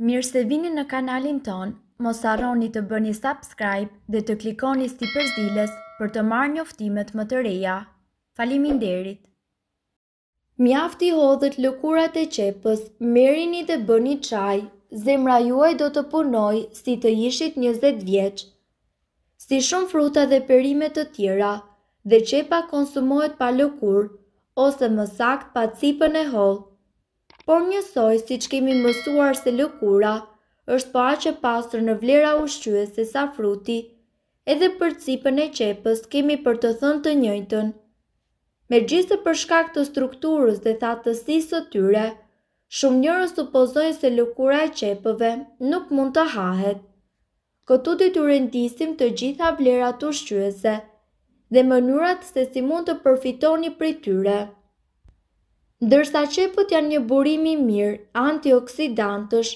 Mirë se vini në kanalin ton, mos arroni të bëni subscribe dhe të klikoni si përzdiles për të marrë njoftimet më të reja. Falimin derit! Mjafti hodhët lëkurat e qepës, merini dhe bëni qaj, zemra juaj do të punoj si të ishit 20 vjeq. Si shumë fruta dhe perimet të tjera, dhe qepa konsumohet pa lëkur, ose më sakt pa cipën e hollë, por njësoj si që kemi mësuar se lëkura, është pa që pasrë në vlera ushqyës se sa fruti, edhe për cipën e qepës kemi për të thënë të njëjtën. Me gjithë për shkak të strukturës dhe thatësisë të tyre, shumë të supozojnë se lëkura e qepëve nuk mund të hahet. Këtu të të rendisim të gjitha vlerat ushqyëse dhe mënyrat se si mund të përfitoni për tyre ndërsa qepët janë një burimi mirë antioksidantësh,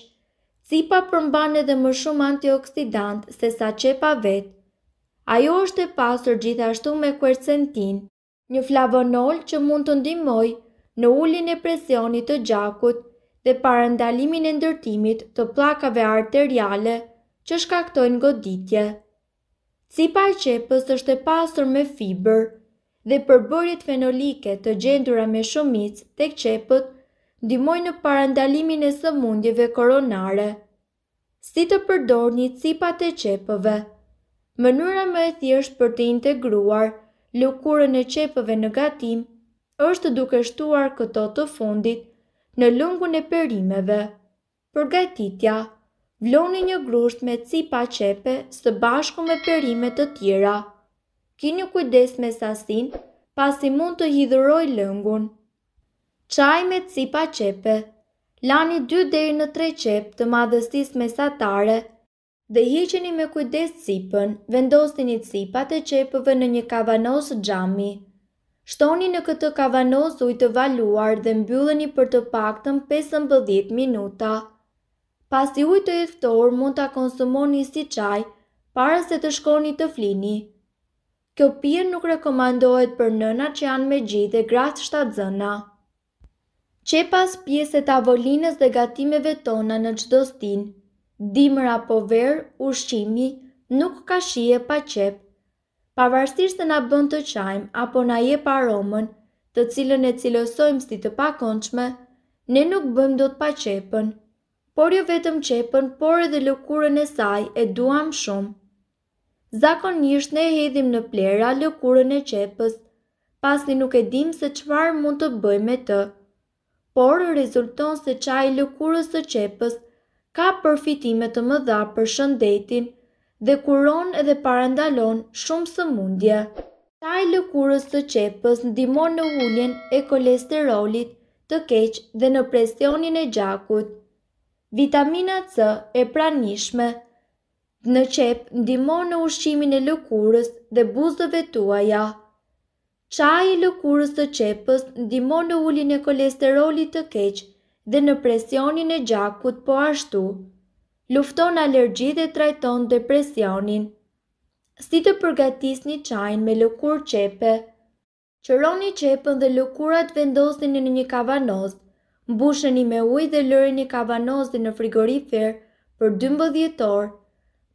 cipa përmban edhe më shumë antioksidant se sa qepa vetë. Ajo është e pasur gjithashtu me kuercentin, një flavonol që mund të ndimoj në ullin e presionit të gjakut dhe parandalimin e ndërtimit të plakave arteriale që shkaktojnë goditje. Cipa e qepës është e pasur me fiber, dhe përbërjet fenolike të gjendura me shumicë tek qepët ndihmojnë në parandalimin e sëmundjeve koronare. Si të përdorni cipat e qepëve? Mënyra më e thjeshtë për të integruar lëkurën e qepëve në gatim është duke shtuar këto të fundit në lëngun e perimeve. Për gatitja, vloni një grusht me cipa qepe së bashku me perimet të tjera. Ki një kujdes me sasin, pasi mund të hidhëroj lëngun. Qaj me cipa qepe Lani 2 deri në 3 qep të madhëstis me satare dhe hiqeni me kujdes cipën, vendosini cipat cipa të qepëve në një kavanos gjami. Shtoni në këtë kavanos ujtë të valuar dhe mbylleni për të pak të 15 minuta. Pas i ujtë të eftor mund të konsumoni si qaj, para se të shkoni të flini. Kjo pirë nuk rekomandohet për nëna që janë me gjithë dhe gratë shtatë zëna. Që pas pjesë tavolinës dhe gatimeve tona në qdo stin, dimër apo verë, ushqimi, nuk ka shie pa qep. Pavarësisht se na bën të qajmë apo na jep aromën, të cilën e cilësojmë si të pakonçme, ne nuk bëm do të pa qepën, por jo vetëm qepën, por edhe lëkurën e saj e duam shumë zakonisht ne hedhim në plera lëkurën e qepës, pasi nuk e dim se qëfar mund të bëj me të. Por rezulton se qaj lëkurës e qepës ka përfitimet të më dha për shëndetin dhe kuron edhe parandalon shumë së mundja. Qaj lëkurës të qepës ndimon në ulljen e kolesterolit të keq dhe në presionin e gjakut. Vitamina C e pranishme në qep ndimon në ushqimin e lëkurës dhe buzëve tuaja. Qaj i lëkurës të qepës ndimon në ullin e kolesterolit të keq dhe në presionin e gjakut po ashtu. Lufton alergji dhe trajton depresionin. Si të përgatis një qajnë me lëkur qepe? Qëroni qepën dhe lëkurat vendosin në një kavanoz, mbusheni me uj dhe lëri një kavanoz dhe në frigorifer për 12 orë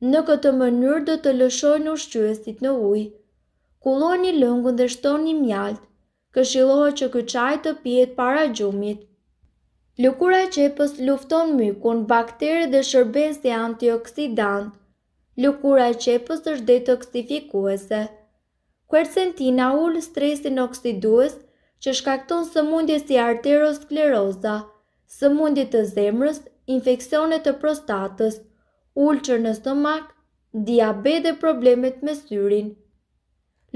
Në këtë mënyrë do të lëshojnë ushqyesit në ujë. një lëngun dhe një mjaltë, Këshillohet që ky çaj të pihet para gjumit. Lukura e qepës lufton mykun, bakterë dhe shërben si antioksidant. Lukura e qepës është detoksifikuese. Quercetina ul stresin oksidues që shkakton sëmundje si së sëmundje të zemrës, infeksione të prostatës ulqër në stomak, diabet dhe problemet me syrin.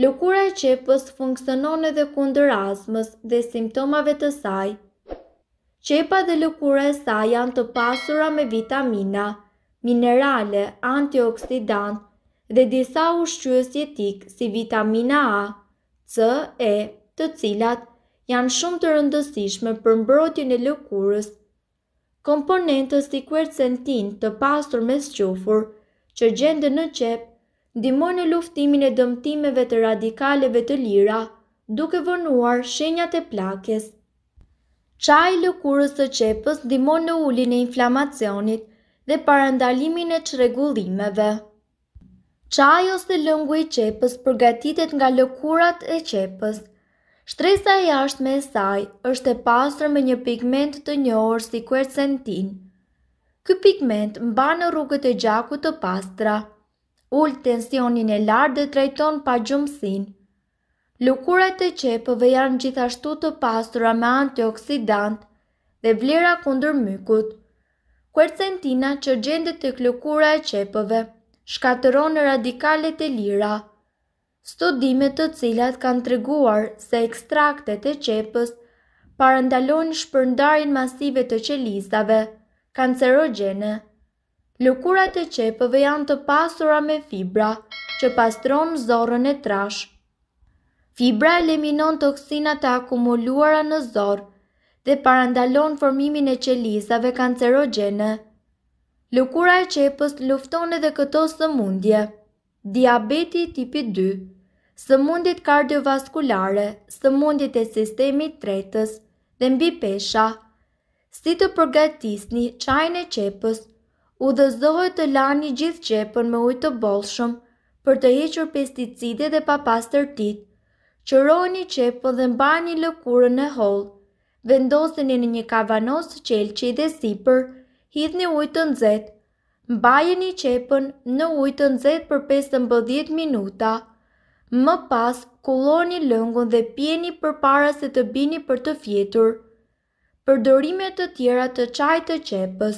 Lëkura e qepës funksionon edhe kundër astmës dhe simptomave të saj. Qepa dhe lëkura e saj janë të pasura me vitamina, minerale, antioksidant dhe disa ushqyës jetik si vitamina A, C, E, të cilat janë shumë të rëndësishme për mbrojtjen e lëkurës komponentës të kuercentin të pastur me squfur, që gjende në qep, dimonë në luftimin e dëmtimeve të radikaleve të lira, duke vënuar shenjat e plakes. Qaj lëkurës të qepës dimonë në ullin e inflamacionit dhe parandalimin e qregullimeve. Qaj ose lëngu i qepës përgatitet nga lëkurat e qepës – Shtresa e jashtme e saj është e pasrë me një pigment të njohër si kuercentin. Ky pigment mba në rrugët e gjakut të pastra, ullë tensionin e lartë dhe trajton pa gjumësin. Lukurat e qepëve janë gjithashtu të pastura me antioksidant dhe vlera kundër mykut. Kuercentina që gjendet të klukura e qepëve, shkateron në radikalet e lira – Studimet të cilat kanë treguar se ekstraktet e qepës parandalojnë shpërndarjen masive të qelizave kancerogjene. Lukurat e qepëve janë të pasura me fibra që pastron zorrën e trash. Fibra eliminon toksinat e akumuluara në zorr dhe parandalon formimin e qelizave kancerogjene. Lukura e qepës lufton edhe këto sëmundje. Diabeti tipi 2 së mundit kardiovaskulare, së mundit e sistemi tretës dhe mbi pesha. Si të përgatisni qajnë e qepës, u dëzohet të lani gjithë qepën me ujtë të bolshëm për të hequr pesticide dhe papastërtit, qëroni qepën dhe mbani lëkurën e holë, vendoseni në një kavanos qelqi dhe sipër, hidhni ujtë të nëzet, mbajeni qepën në ujtë të zetë për 15 minuta, Më pas, kulloni lëngun dhe pjeni për para se të bini për të fjetur. Përdorimet të tjera të qaj të qepës.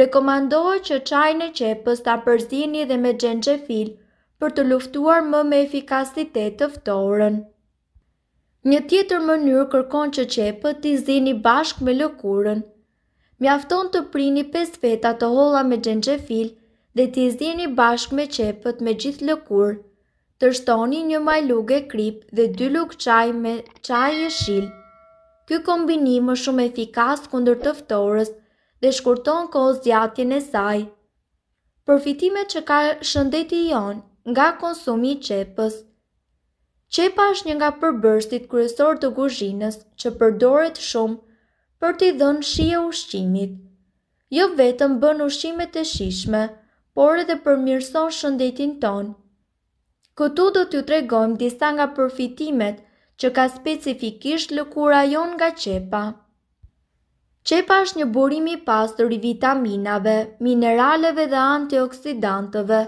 Rekomandohë që qaj në qepës të apërzini dhe me gjenë për të luftuar më me efikasitet të ftorën. Një tjetër mënyrë kërkon që qepët t'i zini bashk me lëkurën. Mjafton të prini 5 feta të holla me gjenë dhe t'i zini bashk me qepët me gjithë lëkurë të një maj lugë e krip dhe dy luk qaj me qaj e shil. Ky kombinim është shumë efikas kundër tëftorës dhe shkurton kohë zjatjen e saj. Përfitimet që ka shëndet i jonë nga konsumi i qepës. Qepa është një nga përbërstit kryesor të guzhinës që përdoret shumë për t'i dhënë shije ushqimit. Jo vetëm bën ushqimet e shishme, por edhe përmirëson shëndetin tonë. Këtu do t'ju tregojmë disa nga përfitimet që ka specifikisht lëkura jon nga qepa. Qepa është një burim i pasur i vitaminave, mineraleve dhe antioksidantëve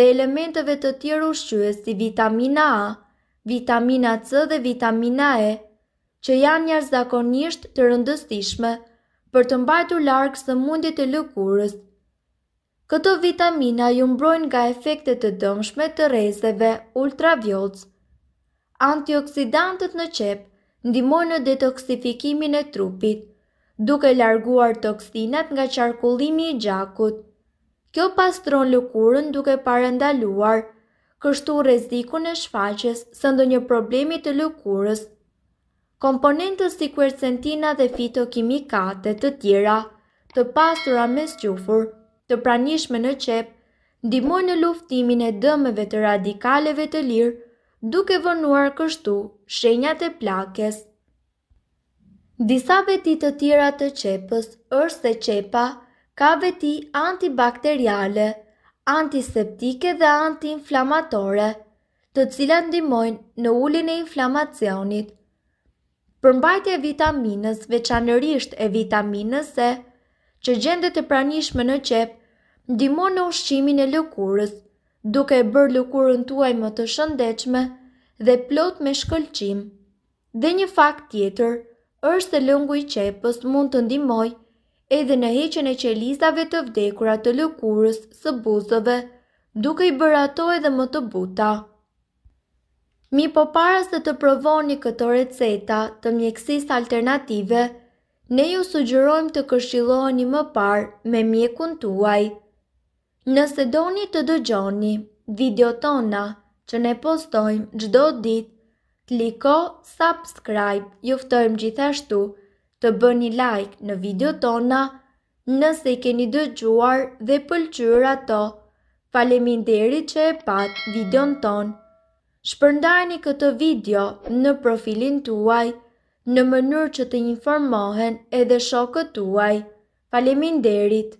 dhe elementeve të tjerë ushqyes si vitamina A, vitamina C dhe vitamina E, që janë njërzakonisht të rëndësishme për të mbajtur larg së mundit e lëkurës Këto vitamina ju mbrojnë nga efektet të dëmshme të rezeve ultravjolës. Antioksidantët në qep ndimojnë në detoksifikimin e trupit, duke larguar toksinat nga qarkullimi i gjakut. Kjo pastron lukurën duke parendaluar, kështu rezikun e shfaqes së ndo një problemi të lukurës. Komponentës si kuercentina dhe fitokimikate të tjera të pastura me gjufur – të pranishme në qep, ndimoj në luftimin e dëmeve të radikaleve të lirë, duke vënuar kështu shenjat e plakes. Disa veti të tjera të qepës është se qepa ka veti antibakteriale, antiseptike dhe antiinflamatore, të cilat ndimojnë në ullin e inflamacionit. Përmbajtje vitaminës, veçanërisht e vitaminës E, që gjendet e pranishme në qepë, ndimon në ushqimin e lëkurës, duke e bërë lëkurën tuaj më të shëndechme dhe plot me shkëlqim. Dhe një fakt tjetër, është se lëngu i qepës mund të ndimoj edhe në heqen e qelizave të vdekura të lëkurës së buzëve, duke i bërë ato edhe më të buta. Mi po para se të provoni këto receta të mjekësis alternative, ne ju sugjerojmë të këshiloni më parë me mjekun tuaj. Nëse doni të dëgjoni video tona që ne postojmë gjdo dit, kliko subscribe, juftojmë gjithashtu të bëni like në video tona, nëse i keni dëgjuar dhe pëlqyra ato, falemin deri që e pat videon ton. Shpërndajni këtë video në profilin tuaj, në mënyrë që të informohen edhe shokët tuaj. Faleminderit.